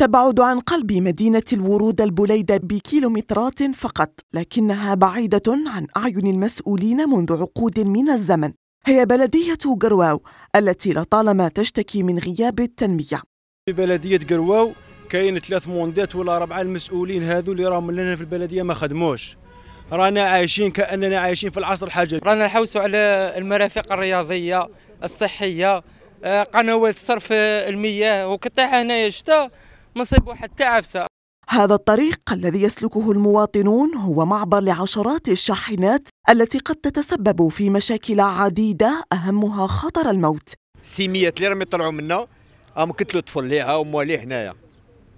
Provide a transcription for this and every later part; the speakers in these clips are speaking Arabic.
تبعد عن قلب مدينة الورود البليدة بكيلومترات فقط، لكنها بعيدة عن أعين المسؤولين منذ عقود من الزمن. هي بلدية قرواو التي لطالما تشتكي من غياب التنمية. في بلدية قرواو كاين ثلاث موندات ولا أربعة المسؤولين هذو اللي راهم لنا في البلدية ما خدموش. رانا عايشين كأننا عايشين في العصر الحجري. رانا نحوسوا على المرافق الرياضية، الصحية، آه، قنوات صرف المياه وقطع هنايا شتا بنصيب حتى عفسه هذا الطريق الذي يسلكه المواطنون هو معبر لعشرات الشاحنات التي قد تتسبب في مشاكل عديده اهمها خطر الموت 600 اللي راهم يطلعوا منا راهم كتلوا طفل ليها ها موالي هنايا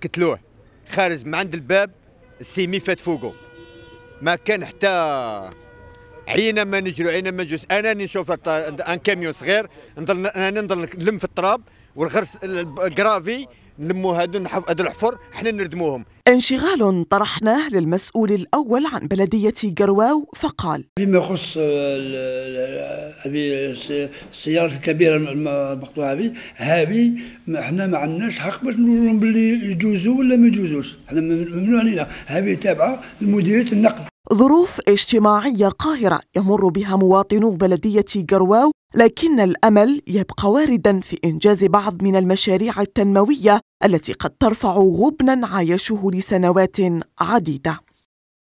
كتلوه خارج من عند الباب السيمي فات فوقه ما كان حتى عينا ما نجرو عينا ما نجوز انا نشوف ان كاميون صغير نضل انا نضل نلم في التراب والغرس الكرافي نلموا هادو هادو الحفر حنا نردموهم انشغال طرحناه للمسؤول الاول عن بلديه قرواو فقال بما يخص السيارات الكبيره المقطوعه هذه هذه حنا ما عندناش حق باش نقولوا لهم باللي يجوزوا ولا ما يجوزوش حنا ممنوع علينا هذه تابعه لمديريه النقل ظروف اجتماعية قاهرة يمر بها مواطنو بلدية قرواو لكن الأمل يبقى واردا في إنجاز بعض من المشاريع التنموية التي قد ترفع غبنا عايشه لسنوات عديدة